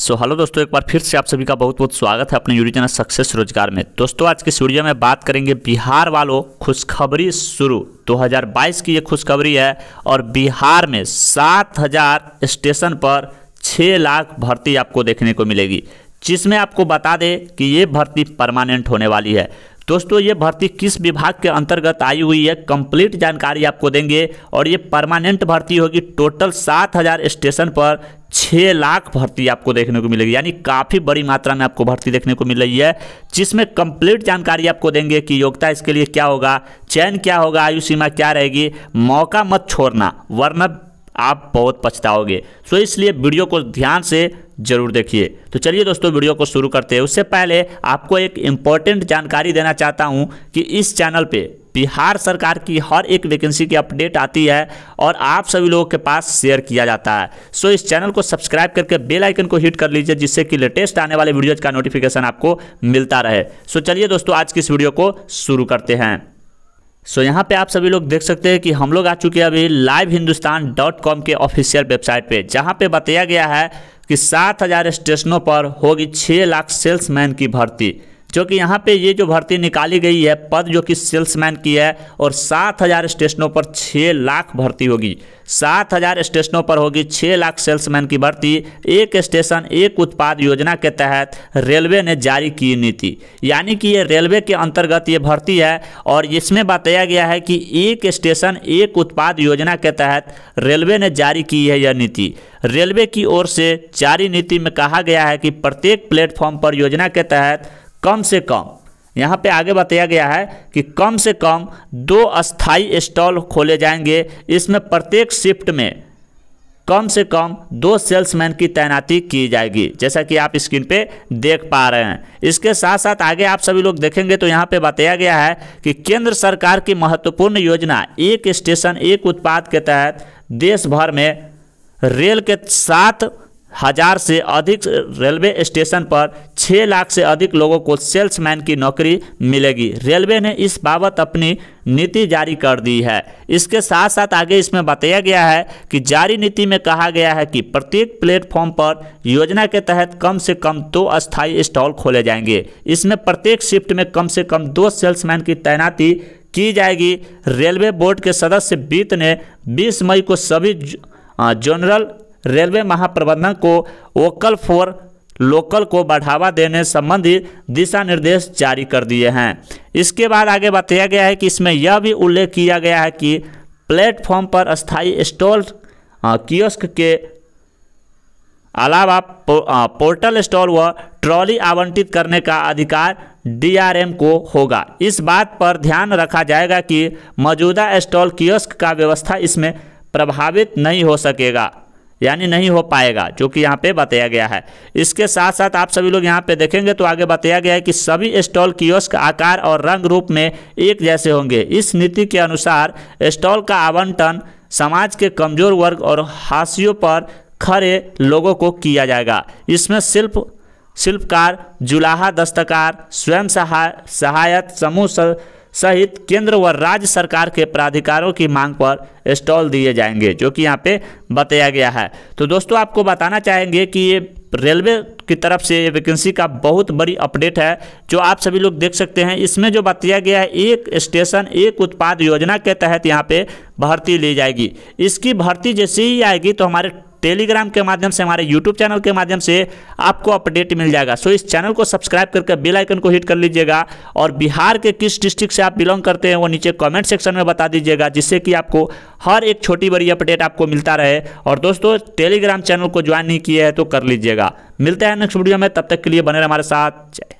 so hello दोस्तों एक बार फिर से आप सभी का बहुत बहुत स्वागत है अपने यूट्यूब चैनल सक्सेस रोजगार में दोस्तों आज के स्टूडियो में बात करेंगे बिहार वालों खुशखबरी शुरू 2022 की ये खुशखबरी है और बिहार में 7000 स्टेशन पर 6 लाख भर्ती आपको देखने को मिलेगी जिसमें आपको बता दें कि ये भर्ती परमानेंट होने वाली है दोस्तों ये भर्ती किस विभाग के अंतर्गत आई हुई है कंप्लीट जानकारी आपको देंगे और ये परमानेंट भर्ती होगी टोटल सात हज़ार स्टेशन पर छः लाख भर्ती आपको देखने को मिलेगी यानी काफ़ी बड़ी मात्रा में आपको भर्ती देखने को मिल रही है जिसमें कंप्लीट जानकारी आपको देंगे कि योग्यता इसके लिए क्या होगा चयन क्या होगा आयु सीमा क्या रहेगी मौका मत छोड़ना वरना आप बहुत पछताओगे सो तो इसलिए वीडियो को ध्यान से जरूर देखिए तो चलिए दोस्तों वीडियो को शुरू करते हैं उससे पहले आपको एक इम्पॉर्टेंट जानकारी देना चाहता हूँ कि इस चैनल पर बिहार सरकार की हर एक वैकेंसी की अपडेट आती है और आप सभी लोगों के पास शेयर किया जाता है सो इस चैनल को सब्सक्राइब करके बेल आइकन को हिट कर लीजिए जिससे कि लेटेस्ट आने वाले वीडियोज का नोटिफिकेशन आपको मिलता रहे सो चलिए दोस्तों आज की इस वीडियो को शुरू करते हैं सो यहाँ पे आप सभी लोग देख सकते हैं कि हम लोग आ चुके हैं अभी लाइव हिंदुस्तान डॉट कॉम के ऑफिशियल वेबसाइट पर जहाँ पर बताया गया है कि 7000 स्टेशनों पर होगी 6 लाख सेल्समैन की भर्ती जो कि यहाँ पे ये जो भर्ती निकाली गई है पद जो कि सेल्समैन की है और सात हज़ार स्टेशनों पर छः लाख भर्ती होगी सात हज़ार स्टेशनों पर होगी छः लाख सेल्समैन की भर्ती एक स्टेशन एक उत्पाद योजना के तहत रेलवे ने जारी की नीति यानी कि ये रेलवे के अंतर्गत ये भर्ती है और इसमें बताया गया है कि एक स्टेशन एक उत्पाद योजना के तहत रेलवे ने जारी की है यह नीति रेलवे की ओर से जारी नीति में कहा गया है कि प्रत्येक प्लेटफॉर्म पर योजना के तहत कम से कम यहाँ पे आगे बताया गया है कि कम से कम दो अस्थाई स्टॉल खोले जाएंगे इसमें प्रत्येक शिफ्ट में कम से कम दो सेल्समैन की तैनाती की जाएगी जैसा कि आप स्क्रीन पे देख पा रहे हैं इसके साथ साथ आगे आप सभी लोग देखेंगे तो यहाँ पे बताया गया है कि केंद्र सरकार की महत्वपूर्ण योजना एक स्टेशन एक उत्पाद के तहत देश भर में रेल के साथ हजार से अधिक रेलवे स्टेशन पर 6 लाख से अधिक लोगों को सेल्समैन की नौकरी मिलेगी रेलवे ने इस बाबत अपनी नीति जारी कर दी है इसके साथ साथ आगे इसमें बताया गया है कि जारी नीति में कहा गया है कि प्रत्येक प्लेटफॉर्म पर योजना के तहत कम से कम दो अस्थायी स्टॉल खोले जाएंगे इसमें प्रत्येक शिफ्ट में कम से कम दो सेल्समैन की तैनाती की जाएगी रेलवे बोर्ड के सदस्य बीत ने बीस मई को सभी जनरल रेलवे महाप्रबंधक को वोकल फॉर लोकल को बढ़ावा देने संबंधी दिशा निर्देश जारी कर दिए हैं इसके बाद आगे बताया गया है कि इसमें यह भी उल्लेख किया गया है कि प्लेटफॉर्म पर स्थायी स्टॉल कियोस्क के अलावा पो, पोर्टल स्टॉल व ट्रॉली आवंटित करने का अधिकार डीआरएम को होगा इस बात पर ध्यान रखा जाएगा कि मौजूदा स्टॉल कियोस्क का व्यवस्था इसमें प्रभावित नहीं हो सकेगा यानी नहीं हो पाएगा जो कि यहाँ पे बताया गया है इसके साथ साथ आप सभी लोग यहाँ पे देखेंगे तो आगे बताया गया है कि सभी स्टॉल कियोस्क आकार और रंग रूप में एक जैसे होंगे इस नीति के अनुसार स्टॉल का आवंटन समाज के कमजोर वर्ग और हाशियों पर खड़े लोगों को किया जाएगा इसमें शिल्प शिल्पकार जुलाहा दस्तकार स्वयं सहाय सहायत समूह सहित केंद्र व राज्य सरकार के प्राधिकारों की मांग पर स्टॉल दिए जाएंगे जो कि यहाँ पे बताया गया है तो दोस्तों आपको बताना चाहेंगे कि ये रेलवे की तरफ से ये वैकेंसी का बहुत बड़ी अपडेट है जो आप सभी लोग देख सकते हैं इसमें जो बताया गया है एक स्टेशन एक उत्पाद योजना के तहत यहाँ पे भर्ती ली जाएगी इसकी भर्ती जैसे ही आएगी तो हमारे टेलीग्राम के माध्यम से हमारे यूट्यूब चैनल के माध्यम से आपको अपडेट मिल जाएगा सो इस चैनल को सब्सक्राइब करके बेल आइकन को हिट कर लीजिएगा और बिहार के किस डिस्ट्रिक्ट से आप बिलोंग करते हैं वो नीचे कमेंट सेक्शन में बता दीजिएगा जिससे कि आपको हर एक छोटी बड़ी अपडेट आपको मिलता रहे और दोस्तों टेलीग्राम चैनल को ज्वाइन नहीं किया है तो कर लीजिएगा मिलते हैं नेक्स्ट वीडियो में तब तक के लिए बने रहे हमारे साथ